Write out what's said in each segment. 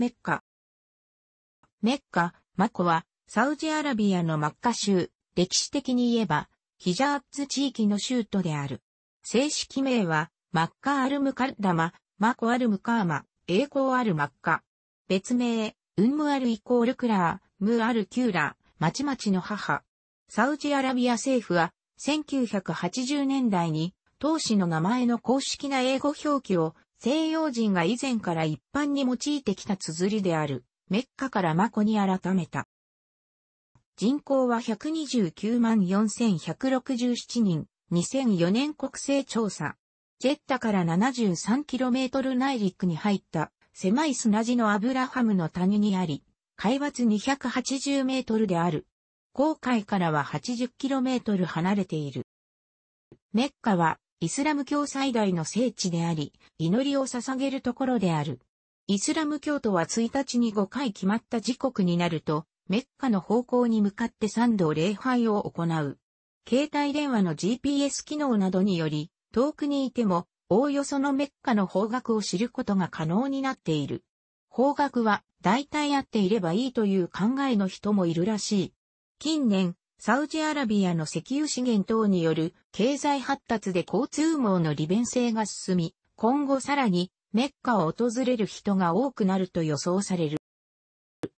メッカ。メッカ、マコは、サウジアラビアのマッカ州、歴史的に言えば、ヒジャーツ地域の州都である。正式名は、マッカアルムカッダマ、マコアルムカーマ、栄光あるマッカ。別名、ウンムアルイコールクラー、ムアルキューラー、町々の母。サウジアラビア政府は、1980年代に、当時の名前の公式な英語表記を西洋人が以前から一般に用いてきた綴りである、メッカからマコに改めた。人口は129万4167人、2004年国勢調査。ジェッタから 73km 内陸に入った狭い砂地のアブラハムの谷にあり、海抜 280m である。航海からは 80km 離れている。メッカはイスラム教最大の聖地であり、祈りを捧げるところである。イスラム教徒は1日に5回決まった時刻になると、メッカの方向に向かって3度礼拝を行う。携帯電話の GPS 機能などにより、遠くにいても、おおよそのメッカの方角を知ることが可能になっている。方角は、大体合っていればいいという考えの人もいるらしい。近年、サウジアラビアの石油資源等による経済発達で交通網の利便性が進み、今後さらにメッカを訪れる人が多くなると予想される。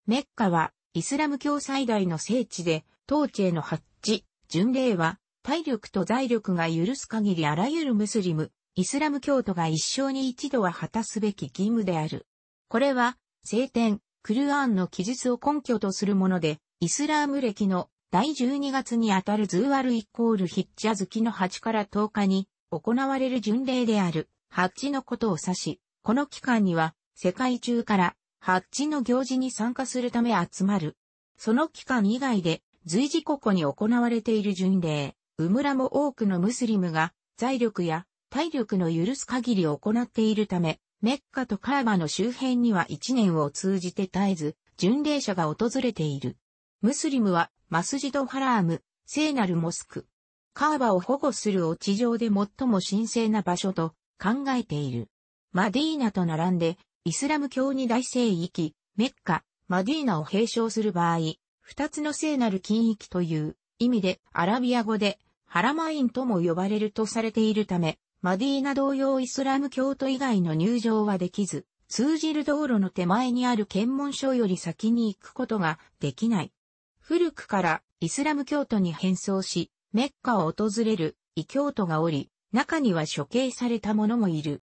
メッカはイスラム教最大の聖地で、当地への発地、巡礼は体力と財力が許す限りあらゆるムスリム、イスラム教徒が一生に一度は果たすべき義務である。これは、聖典、クルアンの記述を根拠とするもので、イスラーム歴の第12月にあたるズーアルイコールヒッチャ月の8から10日に行われる巡礼であるハッチのことを指し、この期間には世界中からハッチの行事に参加するため集まる。その期間以外で随時ここに行われている巡礼、ウムラも多くのムスリムが財力や体力の許す限り行っているため、メッカとカーバの周辺には一年を通じて絶えず巡礼者が訪れている。ムスリムはマスジドハラーム、聖なるモスク。カーバを保護するを地上で最も神聖な場所と考えている。マディーナと並んで、イスラム教に大聖域、メッカ、マディーナを併称する場合、二つの聖なる金域という意味でアラビア語でハラマインとも呼ばれるとされているため、マディーナ同様イスラム教徒以外の入場はできず、通じる道路の手前にある検問所より先に行くことができない。古くからイスラム教徒に変装し、メッカを訪れる異教徒がおり、中には処刑された者もいる。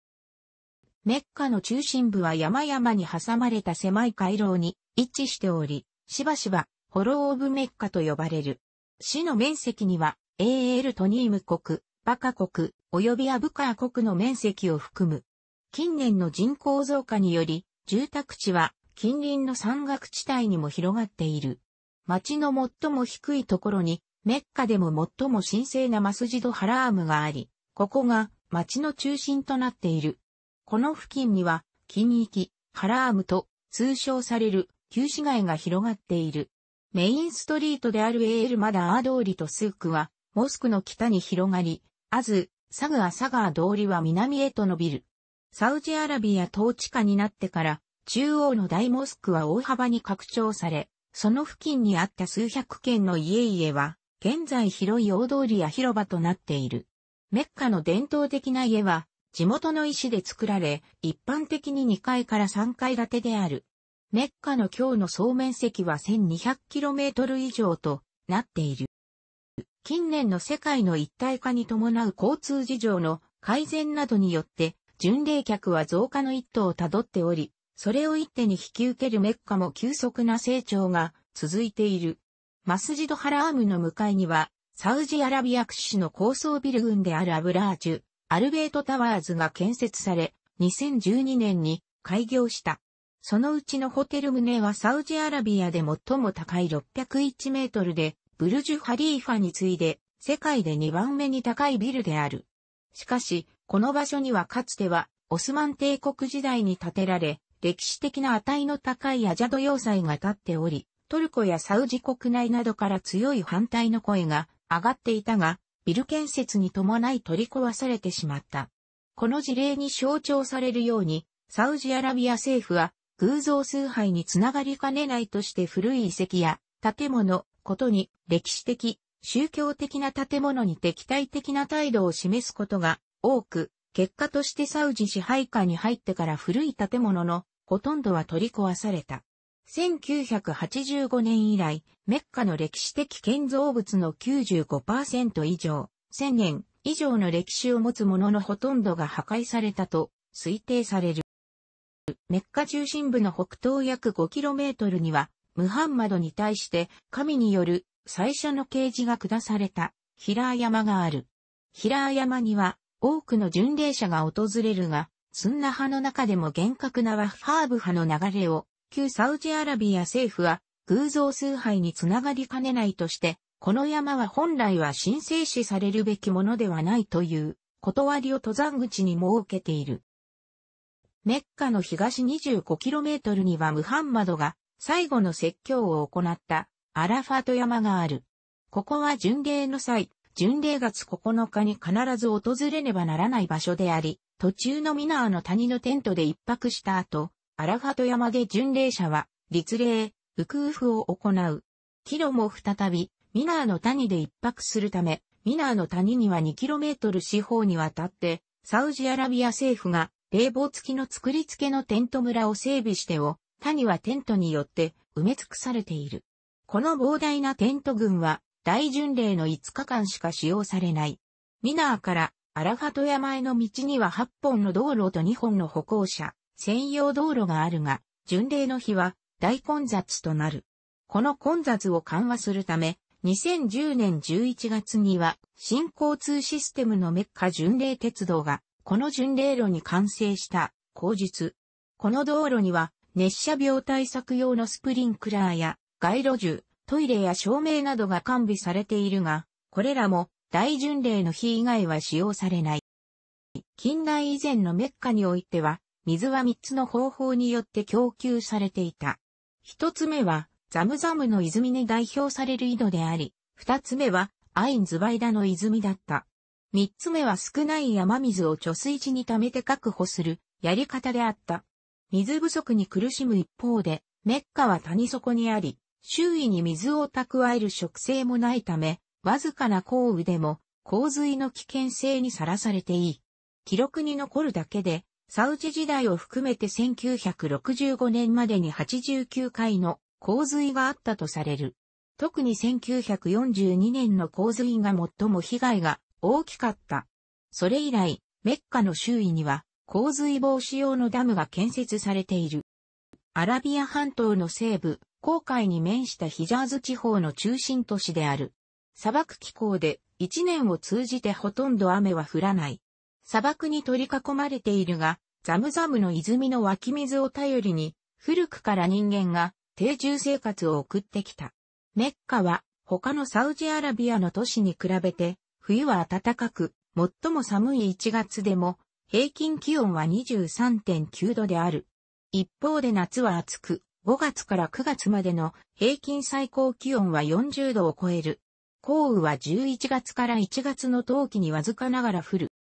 メッカの中心部は山々に挟まれた狭い回廊に位置しており、しばしば、ホロー・オブ・メッカと呼ばれる。市の面積には、エーエル・トニーム国、バカ国、及びアブカー国の面積を含む。近年の人口増加により、住宅地は近隣の山岳地帯にも広がっている。町の最も低いところに、メッカでも最も神聖なマスジドハラームがあり、ここが町の中心となっている。この付近には、近域、ハラームと通称される旧市街が広がっている。メインストリートであるエールマダー通りとスークは、モスクの北に広がり、アズ、サグアサガー通りは南へと伸びる。サウジアラビア統治下になってから、中央の大モスクは大幅に拡張され、その付近にあった数百軒の家々は、現在広い大通りや広場となっている。メッカの伝統的な家は、地元の石で作られ、一般的に2階から3階建てである。メッカの今日の総面積は 1200km 以上となっている。近年の世界の一体化に伴う交通事情の改善などによって、巡礼客は増加の一途をたどっており、それを一手に引き受けるメッカも急速な成長が続いている。マスジドハラームの向かいには、サウジアラビア屈指の高層ビル群であるアブラージュ、アルベートタワーズが建設され、2012年に開業した。そのうちのホテル棟はサウジアラビアで最も高い601メートルで、ブルジュ・ハリーファに次いで、世界で2番目に高いビルである。しかし、この場所にはかつては、オスマン帝国時代に建てられ、歴史的な値の高いアジャド要塞が立っており、トルコやサウジ国内などから強い反対の声が上がっていたが、ビル建設に伴い取り壊されてしまった。この事例に象徴されるように、サウジアラビア政府は偶像崇拝につながりかねないとして古い遺跡や建物、ことに歴史的、宗教的な建物に敵対的な態度を示すことが多く結果としてサウジ支配下に入ってから古い建物のほとんどは取り壊された。1985年以来、メッカの歴史的建造物の95%以上、1000年以上の歴史を持つもののほとんどが破壊されたと推定される。メッカ中心部の北東約 5km には、ムハンマドに対して神による最初の啓示が下されたヒラー山がある。ヒラー山には多くの巡礼者が訪れるが、スンナ派の中でも厳格なワッハーブ派の流れを、旧サウジアラビア政府は、偶像崇拝につながりかねないとして、この山は本来は神聖視されるべきものではないという、断りを登山口に設けている。メッカの東 25km にはムハンマドが最後の説教を行ったアラファト山がある。ここは巡礼の際、巡礼月9日に必ず訪れねばならない場所であり、途中のミナーの谷のテントで一泊した後、アラファト山で巡礼者は、立礼、ウクウフを行う。キロも再び、ミナーの谷で一泊するため、ミナーの谷には 2km 四方にわたって、サウジアラビア政府が冷房付きの作り付けのテント村を整備してお、谷はテントによって埋め尽くされている。この膨大なテント群は大巡礼の5日間しか使用されない。ミナーからアラファト山への道には8本の道路と2本の歩行者、専用道路があるが、巡礼の日は大混雑となる。この混雑を緩和するため、2010年11月には新交通システムのメッカ巡礼鉄道がこの巡礼路に完成した後日。この道路には熱射病対策用のスプリンクラーや街路樹、トイレや照明などが完備されているが、これらも大巡礼の日以外は使用されない。近代以前のメッカにおいては、水は3つの方法によって供給されていた。1つ目は、ザムザムの泉に代表される井戸であり、2つ目は、アインズバイダの泉だった。三つ目は少ない山水を貯水池に溜めて確保するやり方であった。水不足に苦しむ一方で、メッカは谷底にあり、周囲に水を蓄える植生もないため、わずかな降雨でも洪水の危険性にさらされていい。記録に残るだけで、サウジ時代を含めて1965年までに89回の洪水があったとされる。特に1942年の洪水が最も被害が大きかった。それ以来、メッカの周囲には洪水防止用のダムが建設されている。アラビア半島の西部、航海に面したヒジャーズ地方の中心都市である。砂漠気候で一年を通じてほとんど雨は降らない。砂漠に取り囲まれているが、ザムザムの泉の湧き水を頼りに、古くから人間が定住生活を送ってきた。メッカは他のサウジアラビアの都市に比べて、冬は暖かく、最も寒い1月でも、平均気温は23.9度である。一方で夏は暑く、5月から9月までの平均最高気温は40度を超える。降雨は11月から1月の冬季にわずかながら降る。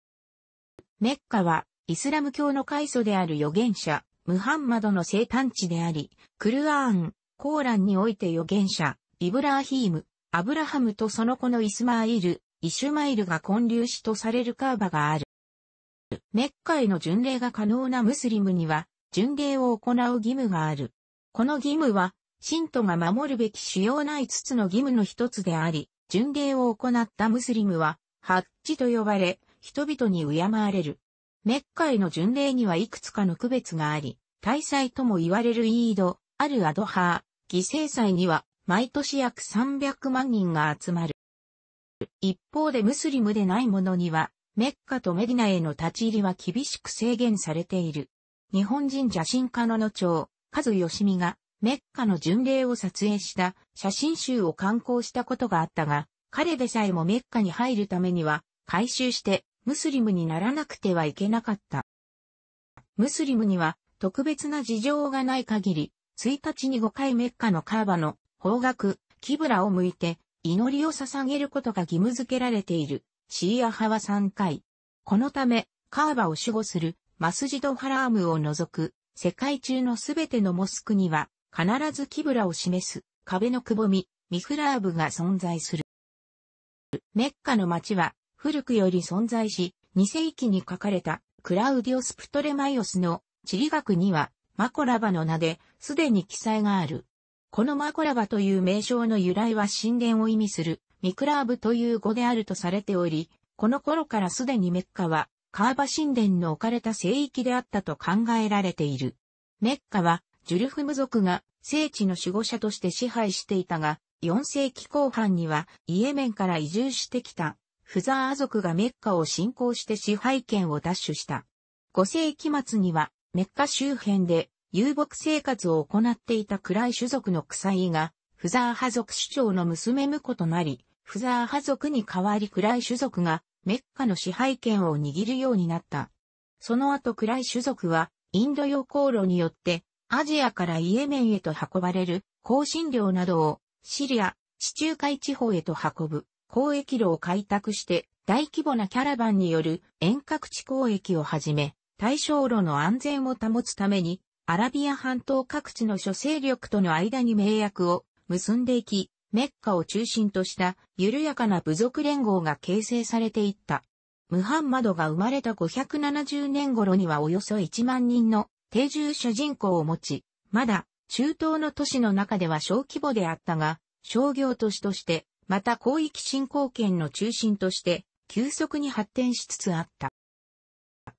メッカはイスラム教の開祖である預言者、ムハンマドの生誕地であり、クルアーン、コーランにおいて預言者、イブラーヒーム、アブラハムとその子のイスマイル、イシュマイルが建立しとされるカーバがある。メッカへの巡礼が可能なムスリムには、巡礼を行う義務がある。この義務は、信徒が守るべき主要な5つの義務の一つであり、巡礼を行ったムスリムは、ハッチと呼ばれ、人々に敬われる。メッカへの巡礼にはいくつかの区別があり、大祭とも言われるイード、アルアドハー、犠牲祭には、毎年約300万人が集まる。一方でムスリムでない者には、メッカとメディナへの立ち入りは厳しく制限されている。日本人邪神家のの長、和義美がメッカの巡礼を撮影した写真集を刊行したことがあったが、彼でさえもメッカに入るためには回収してムスリムにならなくてはいけなかった。ムスリムには特別な事情がない限り、1日に5回メッカのカーバの方角、キブラを向いて祈りを捧げることが義務付けられているシーア派は3回。このため、カーバを守護するマスジドハラームを除く世界中のすべてのモスクには、必ずキブラを示す壁のくぼみ、ミフラーブが存在する。メッカの街は古くより存在し、2世紀に書かれたクラウディオス・プトレマイオスの地理学にはマコラバの名で、すでに記載がある。このマコラバという名称の由来は神殿を意味する、ミクラーブという語であるとされており、この頃からすでにメッカは、カーバ神殿の置かれた聖域であったと考えられている。メッカは、ジュルフム族が聖地の守護者として支配していたが、4世紀後半にはイエメンから移住してきたフザー族がメッカを侵攻して支配権を奪取した。5世紀末にはメッカ周辺で遊牧生活を行っていた暗い種族のクサイがフザー派族首長の娘婿となり、フザー派族に代わり暗い種族がメッカの支配権を握るようになった。その後暗い種族は、インド洋航路によって、アジアからイエメンへと運ばれる、香辛料などを、シリア、地中海地方へと運ぶ、交易路を開拓して、大規模なキャラバンによる遠隔地交易をはじめ、対象路の安全を保つために、アラビア半島各地の諸勢力との間に盟約を結んでいき、メッカを中心とした緩やかな部族連合が形成されていった。ムハンマドが生まれた570年頃にはおよそ1万人の定住者人口を持ち、まだ中東の都市の中では小規模であったが、商業都市として、また広域振興圏の中心として、急速に発展しつつあった。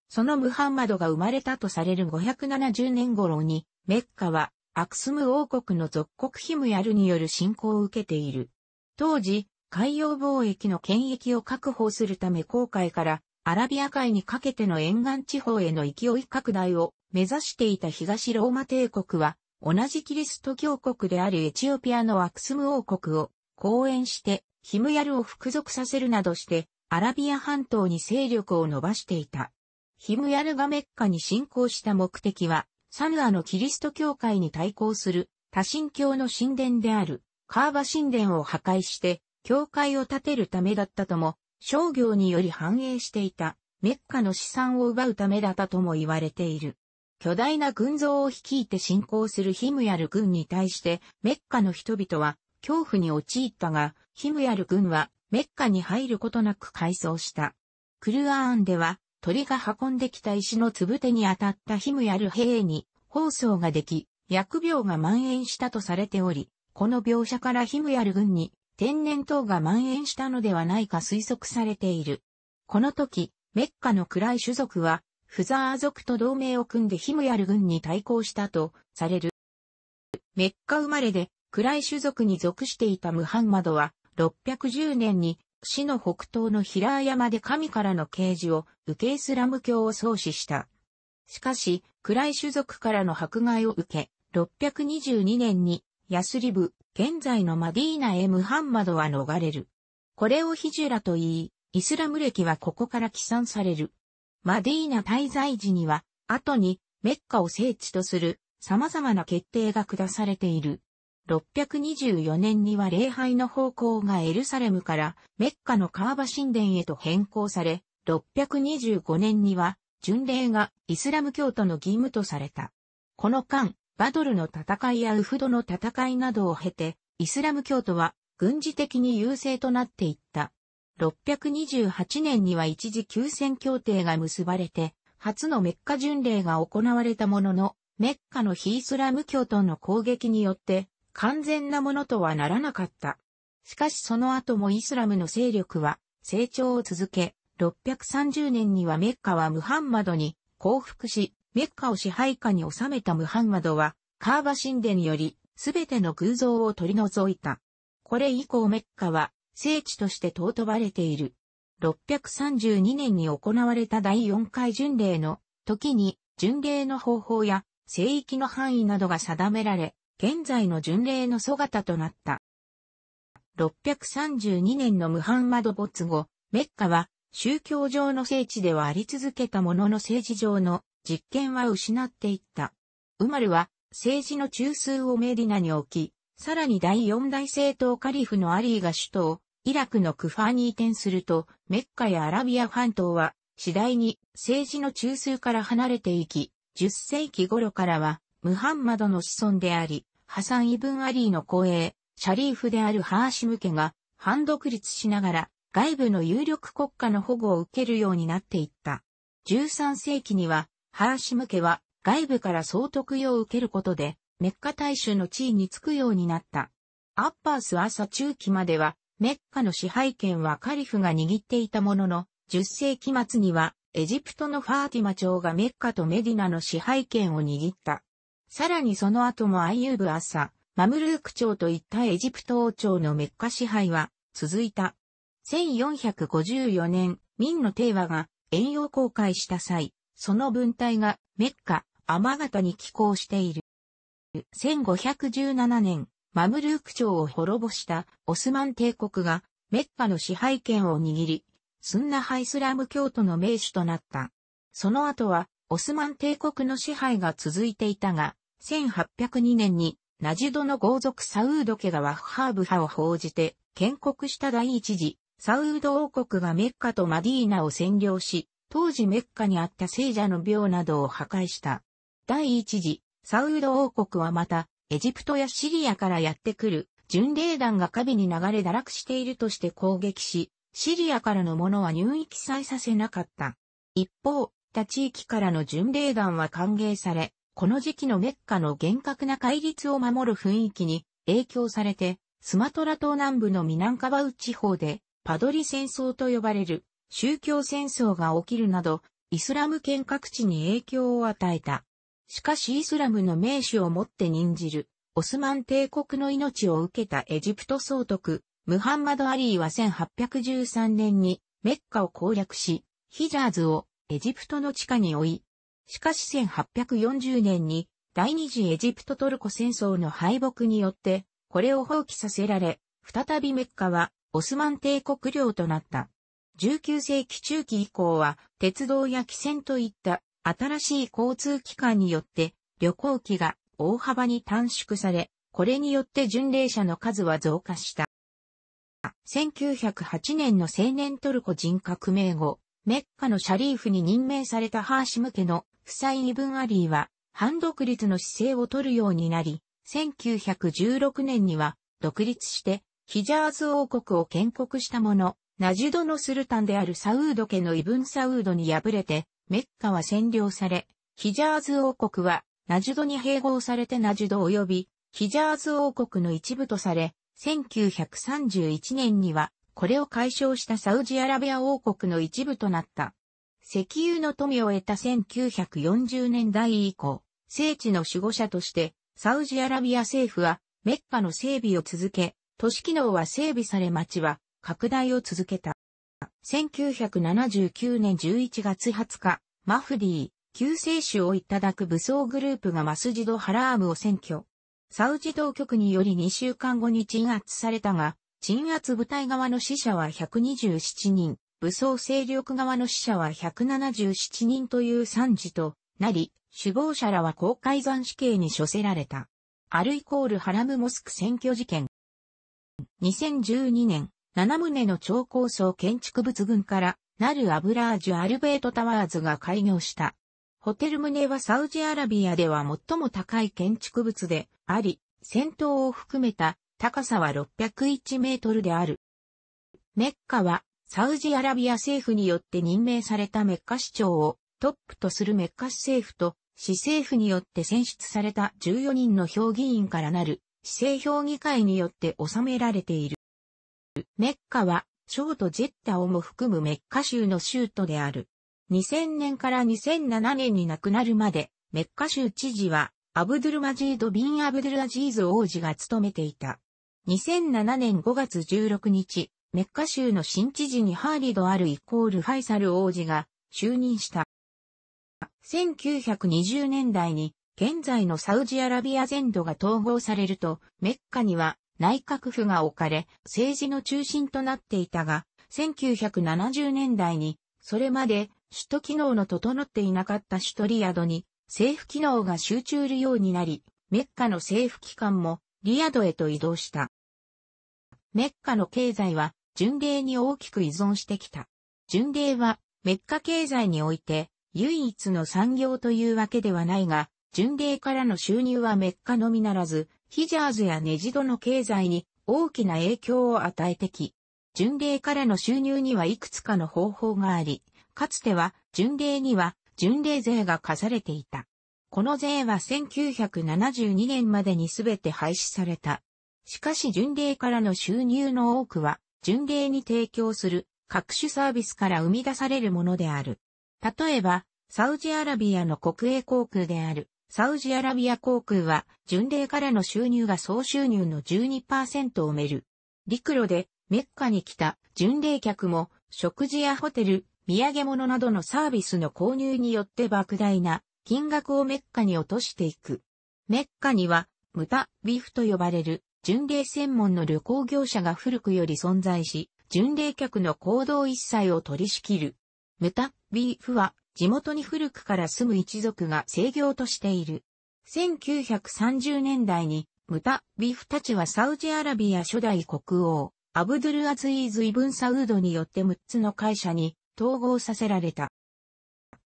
そのムハンマドが生まれたとされる570年頃に、メッカはアクスム王国の属国ヒムヤルによる侵攻を受けている。当時、海洋貿易の権益を確保するため航海からアラビア海にかけての沿岸地方への勢い拡大を目指していた東ローマ帝国は、同じキリスト教国であるエチオピアのアクスム王国を講演してヒムヤルを服属させるなどしてアラビア半島に勢力を伸ばしていた。ヒムヤルがメッカに侵攻した目的はサヌアのキリスト教会に対抗する多神教の神殿であるカーバ神殿を破壊して教会を建てるためだったとも商業により繁栄していたメッカの資産を奪うためだったとも言われている。巨大な群像を率いて進行するヒムヤル軍に対してメッカの人々は恐怖に陥ったが、ヒムヤル軍はメッカに入ることなく改装した。クルアーンでは鳥が運んできた石のつぶてに当たったヒムやル兵に、放送ができ、薬病が蔓延したとされており、この描写からヒムヤル軍に天然痘が蔓延したのではないか推測されている。この時、メッカの暗い種族は、フザー族と同盟を組んでヒムヤル軍に対抗したとされる。メッカ生まれで、暗い種族に属していたムハンマドは、610年に市の北東の平山で神からの啓示を受けイスラム教を創始した。しかし、暗い種族からの迫害を受け、622年にヤスリブ、現在のマディーナへムハンマドは逃れる。これをヒジュラと言い、イスラム歴はここから起算される。マディーナ滞在時には、後にメッカを聖地とする様々な決定が下されている。624年には礼拝の方向がエルサレムからメッカのカーバ神殿へと変更され、625年には巡礼がイスラム教徒の義務とされた。この間、バドルの戦いやウフドの戦いなどを経て、イスラム教徒は軍事的に優勢となっていった。628年には一時休戦協定が結ばれて、初のメッカ巡礼が行われたものの、メッカのヒイスラム教徒の攻撃によって、完全なものとはならなかった。しかしその後もイスラムの勢力は成長を続け、630年にはメッカはムハンマドに降伏し、メッカを支配下に収めたムハンマドは、カーバ神殿よりすべての偶像を取り除いた。これ以降メッカは聖地として尊ばれている。632年に行われた第4回巡礼の時に巡礼の方法や聖域の範囲などが定められ、現在の巡礼の姿となった。632年のムハンマド没後、メッカは宗教上の聖地ではあり続けたものの政治上の実権は失っていった。ウマルは政治の中枢をメディナに置き、さらに第四大政党カリフのアリーが首都をイラクのクファーに移転すると、メッカやアラビア半島は次第に政治の中枢から離れていき、10世紀頃からはムハンマドの子孫であり、ハサン・イブン・アリーの後衛、シャリーフであるハーシム家が、反独立しながら、外部の有力国家の保護を受けるようになっていった。13世紀には、ハーシム家は、外部から総督用を受けることで、メッカ大衆の地位につくようになった。アッパース朝中期までは、メッカの支配権はカリフが握っていたものの、10世紀末には、エジプトのファーティマ朝がメッカとメディナの支配権を握った。さらにその後もアイユーブ・アッサ、マムルーク朝といったエジプト王朝のメッカ支配は続いた。1454年、明の帝和が遠洋航海した際、その文体がメッカ、アマガタに寄港している。1517年、マムルーク朝を滅ぼしたオスマン帝国がメッカの支配権を握り、スンナハイスラム教徒の名手となった。その後はオスマン帝国の支配が続いていたが、1802年にナジドの豪族サウード家がワッハーブ派を報じて、建国した第一次、サウード王国がメッカとマディーナを占領し、当時メッカにあった聖者の廟などを破壊した。第一次、サウード王国はまた、エジプトやシリアからやってくる、巡礼団が壁に流れ堕落しているとして攻撃し、シリアからのものは入域さえさせなかった。一方、他地域からの巡礼団は歓迎され、この時期のメッカの厳格な戒律を守る雰囲気に影響されて、スマトラ島南部のミナンカバウ地方で、パドリ戦争と呼ばれる宗教戦争が起きるなど、イスラム圏各地に影響を与えた。しかしイスラムの名手をもって任じる、オスマン帝国の命を受けたエジプト総督、ムハンマド・アリーは1813年にメッカを攻略し、ヒジャーズをエジプトの地下に追い、しかし1840年に第二次エジプトトルコ戦争の敗北によって、これを放棄させられ、再びメッカはオスマン帝国領となった。19世紀中期以降は、鉄道や汽船といった新しい交通機関によって、旅行期が大幅に短縮され、これによって巡礼者の数は増加した。1908年の青年トルコ人革命後、メッカのシャリーフに任命されたハーシム家の夫妻イブン・アリーは、反独立の姿勢を取るようになり、1916年には、独立して、ヒジャーズ王国を建国したもの、ナジドのスルタンであるサウード家のイブン・サウードに敗れて、メッカは占領され、ヒジャーズ王国は、ナジドに併合されてナジド及び、ヒジャーズ王国の一部とされ、1931年には、これを解消したサウジアラビア王国の一部となった。石油の富を得た1940年代以降、聖地の守護者として、サウジアラビア政府は、メッカの整備を続け、都市機能は整備され町は拡大を続けた。1979年11月20日、マフディ、救世主をいただく武装グループがマスジド・ハラームを占拠。サウジ当局により2週間後に鎮圧されたが、鎮圧部隊側の死者は127人、武装勢力側の死者は177人という惨事となり、首謀者らは公開山死刑に処せられた。アルイコールハラムモスク選挙事件。2012年、7棟の超高層建築物群からなるアブラージュ・アルベート・タワーズが開業した。ホテル棟はサウジアラビアでは最も高い建築物であり、戦闘を含めた高さは601メートルである。メッカはサウジアラビア政府によって任命されたメッカ市長をトップとするメッカ市政府と市政府によって選出された14人の評議員からなる市政評議会によって収められている。メッカは、ショートジェッタをも含むメッカ州の州都である。2000年から2007年に亡くなるまで、メッカ州知事は、アブドゥルマジード・ビン・アブドゥルアジーズ王子が務めていた。2007年5月16日、メッカ州の新知事にハーリド・アルイコール・ファイサル王子が就任した。1920年代に現在のサウジアラビア全土が統合されると、メッカには内閣府が置かれ、政治の中心となっていたが、1970年代に、それまで首都機能の整っていなかった首都リヤドに、政府機能が集中るようになり、メッカの政府機関もリヤドへと移動した。メッカの経済は巡礼に大きく依存してきた。巡礼は、メッカ経済において、唯一の産業というわけではないが、巡礼からの収入はメッカのみならず、ヒジャーズやネジドの経済に大きな影響を与えてき、巡礼からの収入にはいくつかの方法があり、かつては巡礼には巡礼税が課されていた。この税は1972年までにすべて廃止された。しかし巡礼からの収入の多くは巡礼に提供する各種サービスから生み出されるものである。例えば、サウジアラビアの国営航空である、サウジアラビア航空は、巡礼からの収入が総収入の12%を埋める。陸路で、メッカに来た巡礼客も、食事やホテル、土産物などのサービスの購入によって莫大な金額をメッカに落としていく。メッカには、ムタ・ビフと呼ばれる巡礼専門の旅行業者が古くより存在し、巡礼客の行動一切を取り仕切る。ムタビーフは地元に古くから住む一族が制御としている。1930年代にムタビーフたちはサウジアラビア初代国王、アブドゥルアズイーズ・イブン・サウードによって6つの会社に統合させられた。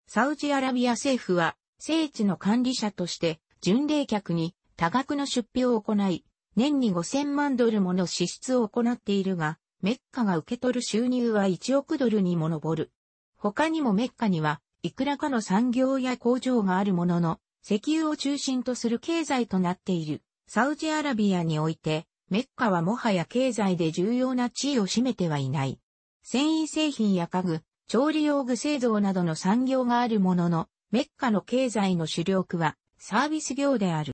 サウジアラビア政府は聖地の管理者として巡礼客に多額の出費を行い、年に5000万ドルもの支出を行っているが、メッカが受け取る収入は1億ドルにも上る。他にもメッカには、いくらかの産業や工場があるものの、石油を中心とする経済となっている。サウジアラビアにおいて、メッカはもはや経済で重要な地位を占めてはいない。繊維製品や家具、調理用具製造などの産業があるものの、メッカの経済の主力はサービス業である。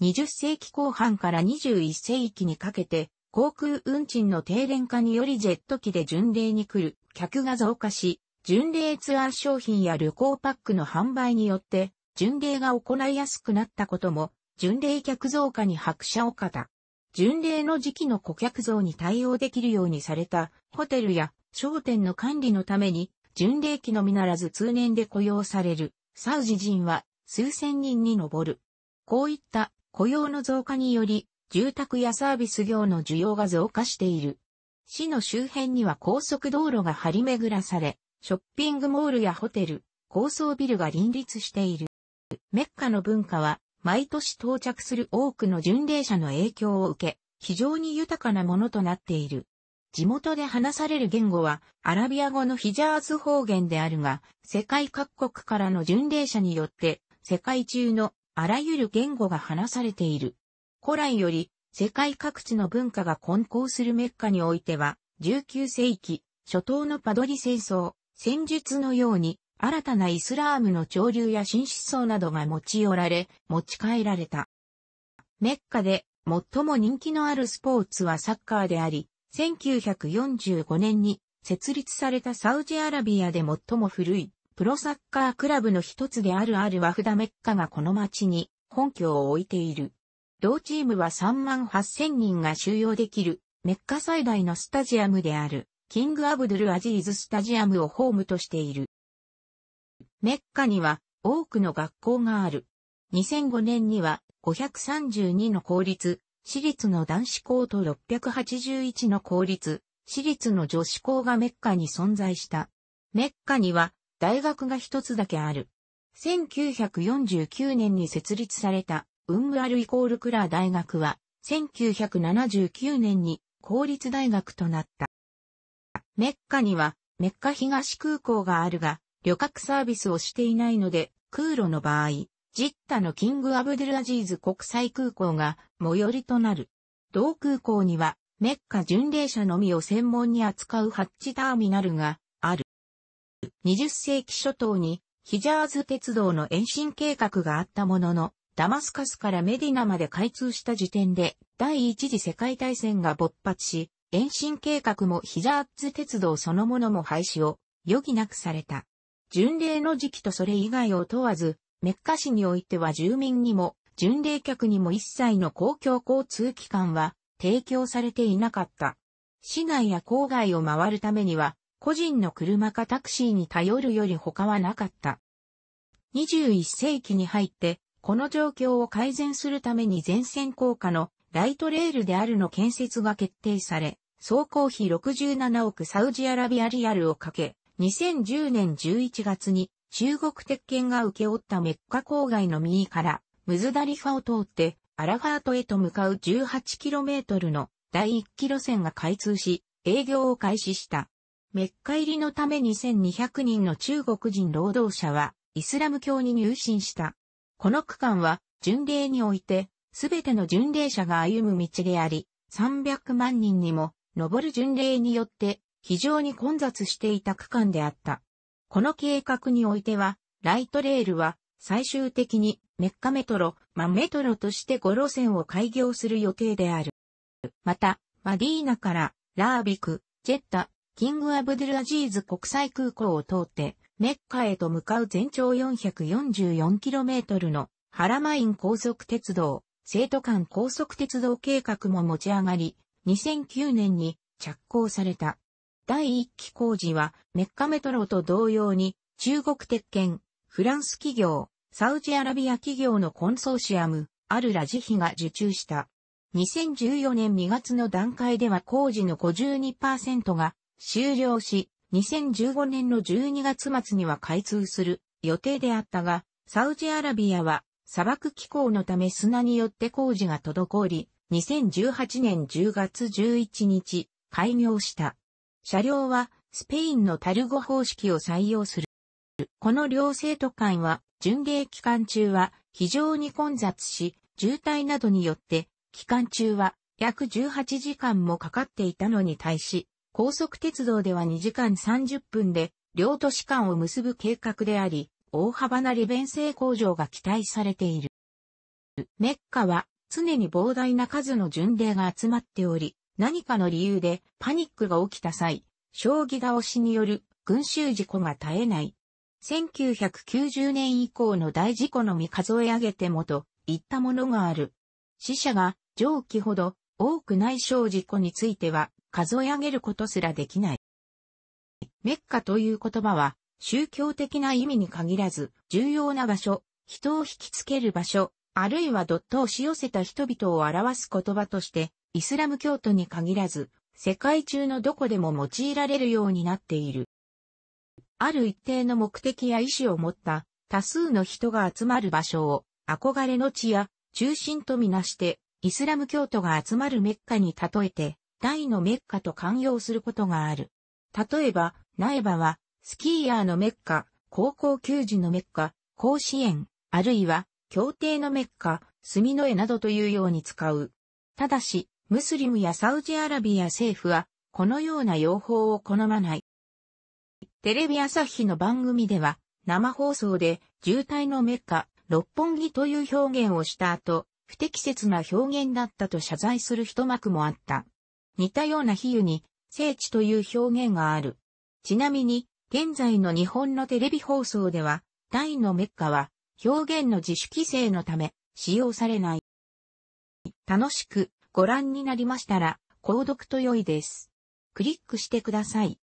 20世紀後半から21世紀にかけて、航空運賃の低廉化によりジェット機で巡礼に来る客が増加し、巡礼ツアー商品や旅行パックの販売によって、巡礼が行いやすくなったことも、巡礼客増加に拍車をかた。巡礼の時期の顧客増に対応できるようにされたホテルや商店の管理のために、巡礼機のみならず通年で雇用されるサウジ人は数千人に上る。こういった雇用の増加により、住宅やサービス業の需要が増加している。市の周辺には高速道路が張り巡らされ、ショッピングモールやホテル、高層ビルが林立している。メッカの文化は、毎年到着する多くの巡礼者の影響を受け、非常に豊かなものとなっている。地元で話される言語は、アラビア語のヒジャーズ方言であるが、世界各国からの巡礼者によって、世界中のあらゆる言語が話されている。古来より、世界各地の文化が混交するメッカにおいては、19世紀、初頭のパドリ戦争、戦術のように、新たなイスラームの潮流や新思想などが持ち寄られ、持ち帰られた。メッカで最も人気のあるスポーツはサッカーであり、1945年に設立されたサウジアラビアで最も古いプロサッカークラブの一つであるあるワフダメッカがこの町に本拠を置いている。同チームは3万8000人が収容できるメッカ最大のスタジアムであるキングアブドゥルアジーズスタジアムをホームとしている。メッカには多くの学校がある。2005年には532の公立、私立の男子校と681の公立、私立の女子校がメッカに存在した。メッカには大学が一つだけある。1949年に設立された、ウンムアルイコールクラー大学は、1979年に公立大学となった。メッカには、メッカ東空港があるが、旅客サービスをしていないので、空路の場合、ジッタのキング・アブデル・アジーズ国際空港が最寄りとなる。同空港には、メッカ巡礼者のみを専門に扱うハッチターミナルが20世紀初頭にヒジャーズ鉄道の延伸計画があったものの、ダマスカスからメディナまで開通した時点で第一次世界大戦が勃発し、延伸計画もヒジャーズ鉄道そのものも廃止を余儀なくされた。巡礼の時期とそれ以外を問わず、メッカ市においては住民にも巡礼客にも一切の公共交通機関は提供されていなかった。市内や郊外を回るためには個人の車かタクシーに頼るより他はなかった。21世紀に入って、この状況を改善するために全線高架のライトレールであるの建設が決定され、総工費67億サウジアラビアリアルをかけ、2010年11月に中国鉄拳が受け負ったメッカ郊外の右からムズダリファを通ってアラファートへと向かう 18km の第1キロ線が開通し、営業を開始した。メッカ入りのために2 0 0人の中国人労働者はイスラム教に入信した。この区間は巡礼においてすべての巡礼者が歩む道であり、300万人にも上る巡礼によって非常に混雑していた区間であった。この計画においては、ライトレールは最終的にメッカメトロ、マメトロとして5路線を開業する予定である。また、マディーナからラービク、ジェッタ、キングアブドゥルアジーズ国際空港を通って、メッカへと向かう全長 444km のハラマイン高速鉄道、生徒間高速鉄道計画も持ち上がり、2009年に着工された。第1期工事は、メッカメトロと同様に、中国鉄拳、フランス企業、サウジアラビア企業のコンソーシアム、アルラジヒが受注した。2014年2月の段階では工事の52%が終了し、2015年の12月末には開通する予定であったが、サウジアラビアは砂漠気候のため砂によって工事が滞り、2018年10月11日、開業した。車両はスペインのタルゴ方式を採用する。この両生徒間は、巡礼期間中は非常に混雑し、渋滞などによって、期間中は約18時間もかかっていたのに対し、高速鉄道では2時間30分で、両都市間を結ぶ計画であり、大幅な利便性向上が期待されている。メッカは常に膨大な数の巡礼が集まっており、何かの理由でパニックが起きた際、将棋倒しによる群衆事故が絶えない。1990年以降の大事故のみ数え上げてもといったものがある。死者が上記ほど多くない小事故については数え上げることすらできない。メッカという言葉は、宗教的な意味に限らず、重要な場所、人を引きつける場所、あるいはドットを押し寄せた人々を表す言葉として、イスラム教徒に限らず、世界中のどこでも用いられるようになっている。ある一定の目的や意思を持った多数の人が集まる場所を憧れの地や中心とみなしてイスラム教徒が集まるメッカに例えて大のメッカと寛容することがある。例えば、苗場は、スキーヤーのメッカ、高校球児のメッカ、甲子園、あるいは、協定のメッカ、墨の絵などというように使う。ただし、ムスリムやサウジアラビア政府は、このような用法を好まない。テレビ朝日の番組では、生放送で、渋滞のメッカ、六本木という表現をした後、不適切な表現だったと謝罪する一幕もあった。似たような比喩に、聖地という表現がある。ちなみに、現在の日本のテレビ放送では、大のメッカは、表現の自主規制のため、使用されない。楽しくご覧になりましたら、購読と良いです。クリックしてください。